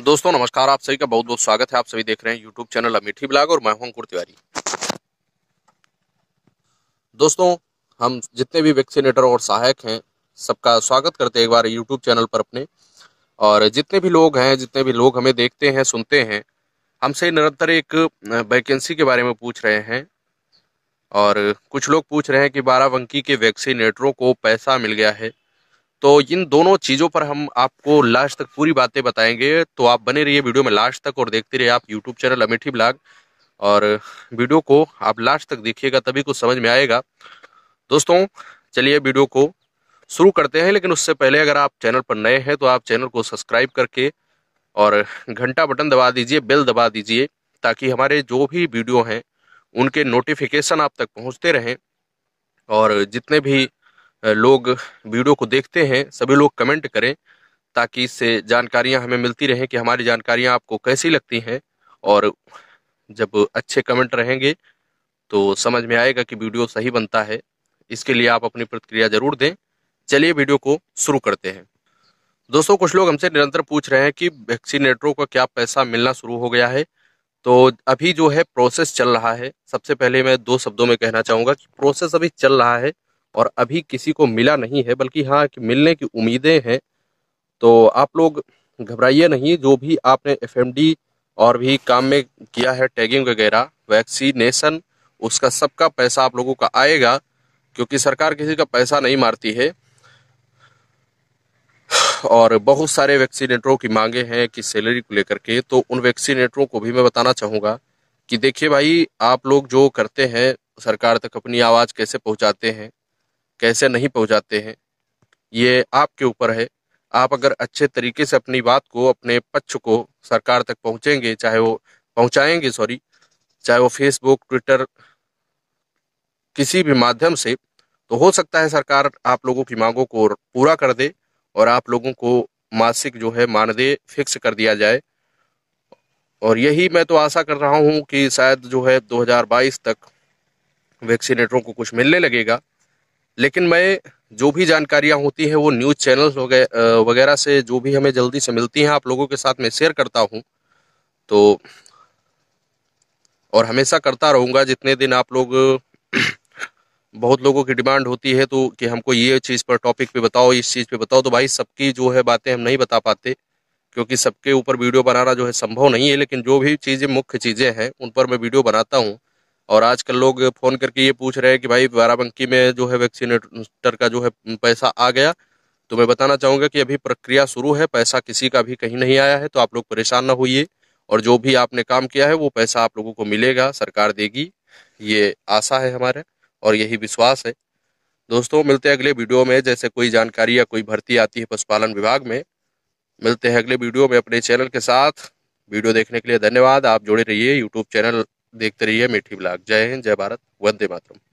दोस्तों नमस्कार आप सभी का बहुत बहुत स्वागत है आप सभी देख रहे हैं यूट्यूब चैनल अमीठी ब्लॉग और मैं हूं अंकुर तिवारी दोस्तों हम जितने भी वैक्सीनेटर और सहायक हैं सबका स्वागत करते हैं एक बार यूट्यूब चैनल पर अपने और जितने भी लोग हैं जितने भी लोग हमें देखते हैं सुनते हैं हमसे निरंतर एक वैकेंसी के बारे में पूछ रहे हैं और कुछ लोग पूछ रहे हैं कि बाराबंकी के वैक्सीनेटरों को पैसा मिल गया है तो इन दोनों चीज़ों पर हम आपको लास्ट तक पूरी बातें बताएंगे तो आप बने रहिए वीडियो में लास्ट तक और देखते रहिए आप यूट्यूब चैनल अमेठी ब्लॉग और वीडियो को आप लास्ट तक देखिएगा तभी कुछ समझ में आएगा दोस्तों चलिए वीडियो को शुरू करते हैं लेकिन उससे पहले अगर आप चैनल पर नए हैं तो आप चैनल को सब्सक्राइब करके और घंटा बटन दबा दीजिए बेल दबा दीजिए ताकि हमारे जो भी वीडियो हैं उनके नोटिफिकेशन आप तक पहुंचते रहें और जितने भी लोग वीडियो को देखते हैं सभी लोग कमेंट करें ताकि इससे जानकारियां हमें मिलती रहें कि हमारी जानकारियां आपको कैसी लगती हैं और जब अच्छे कमेंट रहेंगे तो समझ में आएगा कि वीडियो सही बनता है इसके लिए आप अपनी प्रतिक्रिया जरूर दें चलिए वीडियो को शुरू करते हैं दोस्तों कुछ लोग हमसे निरंतर पूछ रहे हैं कि वैक्सीनेटरों का क्या पैसा मिलना शुरू हो गया है तो अभी जो है प्रोसेस चल रहा है सबसे पहले मैं दो शब्दों में कहना चाहूँगा कि प्रोसेस अभी चल रहा है और अभी किसी को मिला नहीं है बल्कि हाँ मिलने की उम्मीदें हैं तो आप लोग घबराइए नहीं जो भी आपने एफ और भी काम में किया है टैगिंग वगैरह वैक्सीनेशन उसका सबका पैसा आप लोगों का आएगा क्योंकि सरकार किसी का पैसा नहीं मारती है और बहुत सारे वैक्सीनेटरों की मांगे हैं कि सैलरी को लेकर के तो उन वैक्सीनेटरों को भी मैं बताना चाहूँगा कि देखिए भाई आप लोग जो करते हैं सरकार तक अपनी आवाज़ कैसे पहुँचाते हैं कैसे नहीं पहुंचाते हैं ये आपके ऊपर है आप अगर अच्छे तरीके से अपनी बात को अपने पक्ष को सरकार तक पहुंचेंगे चाहे वो पहुंचाएंगे सॉरी चाहे वो फेसबुक ट्विटर किसी भी माध्यम से तो हो सकता है सरकार आप लोगों की मांगों को पूरा कर दे और आप लोगों को मासिक जो है मानदेय फिक्स कर दिया जाए और यही मैं तो आशा कर रहा हूं कि शायद जो है 2022 तक वैक्सीनेटरों को कुछ मिलने लगेगा लेकिन मैं जो भी जानकारियां होती हैं वो न्यूज़ चैनल वगैरह से जो भी हमें जल्दी से मिलती हैं आप लोगों के साथ मैं शेयर करता हूँ तो और हमेशा करता रहूंगा जितने दिन आप लोग बहुत लोगों की डिमांड होती है तो कि हमको ये चीज़ पर टॉपिक पे बताओ इस चीज़ पे बताओ तो भाई सबकी जो है बातें हम नहीं बता पाते क्योंकि सबके ऊपर वीडियो बनाना जो है संभव नहीं है लेकिन जो भी चीज़ें मुख्य चीज़ें हैं उन पर मैं वीडियो बनाता हूँ और आजकल लोग फ़ोन करके ये पूछ रहे हैं कि भाई बाराबंकी में जो है वैक्सीनेटर का जो है पैसा आ गया तो मैं बताना चाहूँगा कि अभी प्रक्रिया शुरू है पैसा किसी का भी कहीं नहीं आया है तो आप लोग परेशान ना होइए और जो भी आपने काम किया है वो पैसा आप लोगों को मिलेगा सरकार देगी ये आशा है हमारे और यही विश्वास है दोस्तों मिलते हैं अगले वीडियो में जैसे कोई जानकारी या कोई भर्ती आती है पशुपालन विभाग में मिलते हैं अगले वीडियो में अपने चैनल के साथ वीडियो देखने के लिए धन्यवाद आप जुड़े रहिए यूट्यूब चैनल देखते रहिए मीठी ब्लॉग जय हिंद जय भारत वंदे मातरम